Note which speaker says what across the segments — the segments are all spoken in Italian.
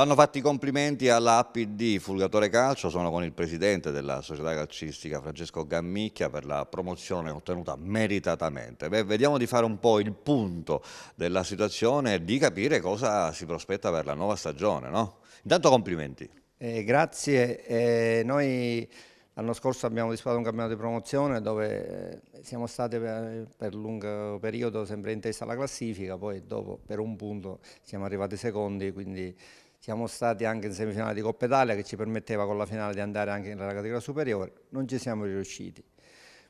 Speaker 1: Vanno fatti i complimenti alla all'APD Fulgatore Calcio, sono con il presidente della società calcistica Francesco Gammicchia per la promozione ottenuta meritatamente. Beh, vediamo di fare un po' il punto della situazione e di capire cosa si prospetta per la nuova stagione. No? Intanto complimenti.
Speaker 2: Eh, grazie, eh, noi l'anno scorso abbiamo disputato un campionato di promozione dove eh, siamo stati per, per lungo periodo sempre in testa alla classifica, poi dopo per un punto siamo arrivati secondi, quindi siamo stati anche in semifinale di Coppa Italia che ci permetteva con la finale di andare anche nella categoria superiore, non ci siamo riusciti.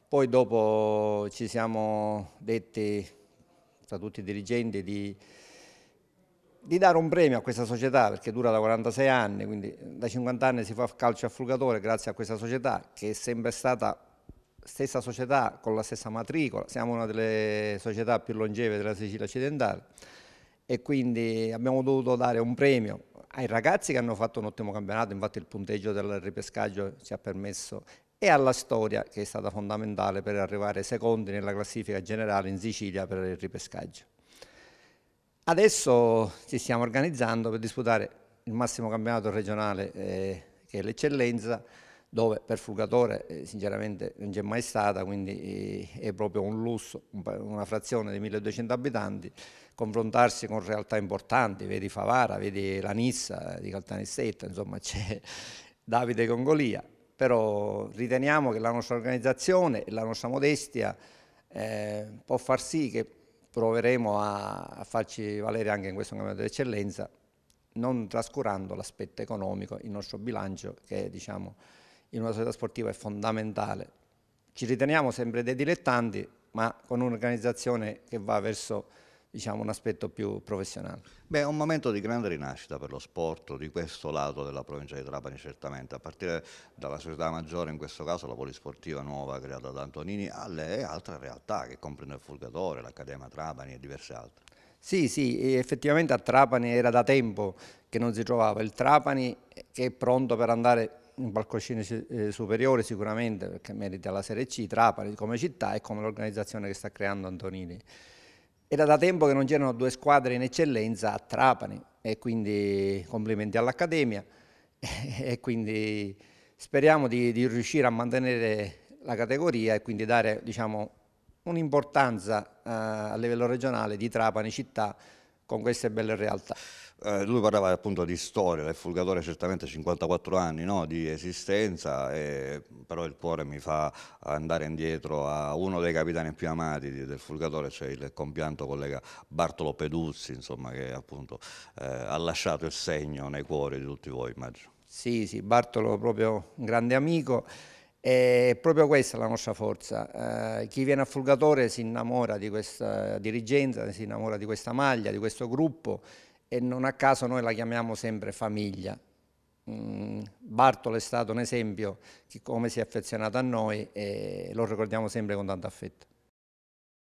Speaker 2: Poi dopo ci siamo detti tra tutti i dirigenti di, di dare un premio a questa società perché dura da 46 anni, quindi da 50 anni si fa calcio a frugatore grazie a questa società che è sempre stata stessa società con la stessa matricola, siamo una delle società più longeve della Sicilia occidentale e quindi abbiamo dovuto dare un premio ai ragazzi che hanno fatto un ottimo campionato, infatti il punteggio del ripescaggio ci ha permesso e alla storia che è stata fondamentale per arrivare secondi nella classifica generale in Sicilia per il ripescaggio. Adesso ci stiamo organizzando per disputare il massimo campionato regionale eh, che è l'eccellenza dove per Fulgatore eh, sinceramente non c'è mai stata, quindi eh, è proprio un lusso, una frazione di 1200 abitanti, confrontarsi con realtà importanti, vedi Favara, vedi la Nissa eh, di Caltanissetta, insomma c'è Davide Congolia, Golia, però riteniamo che la nostra organizzazione e la nostra modestia eh, può far sì che proveremo a, a farci valere anche in questo campionato d'eccellenza, non trascurando l'aspetto economico, il nostro bilancio che diciamo in una società sportiva è fondamentale. Ci riteniamo sempre dei dilettanti, ma con un'organizzazione che va verso diciamo, un aspetto più professionale. Beh, è un momento di grande rinascita per lo
Speaker 1: sport di questo lato della provincia di Trapani, certamente, a partire dalla società maggiore, in questo caso la polisportiva nuova creata da Antonini, alle altre realtà che comprendono il Fulgatore, l'Accademia
Speaker 2: Trapani e diverse altre. Sì, sì, effettivamente a Trapani era da tempo che non si trovava il Trapani eh, che è pronto per andare un palcoscenico eh, superiore sicuramente perché merita la Serie C, Trapani come città e come l'organizzazione che sta creando Antonini. Era da tempo che non c'erano due squadre in eccellenza a Trapani e quindi complimenti all'Accademia e quindi speriamo di, di, riuscire a mantenere la categoria e quindi dare diciamo, un'importanza eh, a livello regionale di Trapani città con queste belle realtà. Eh, lui parlava appunto
Speaker 1: di storia, il Fulgatore certamente 54 anni no, di esistenza, eh, però il cuore mi fa andare indietro a uno dei capitani più amati di, del Fulgatore, cioè il compianto collega Bartolo Peduzzi, insomma, che appunto eh, ha lasciato il segno nei cuori di tutti voi, immagino.
Speaker 2: Sì, sì, Bartolo proprio un grande amico. È proprio questa la nostra forza. Eh, chi viene a Fulgatore si innamora di questa dirigenza, si innamora di questa maglia, di questo gruppo e non a caso noi la chiamiamo sempre famiglia. Mm, Bartolo è stato un esempio di come si è affezionato a noi e lo ricordiamo sempre con tanto affetto.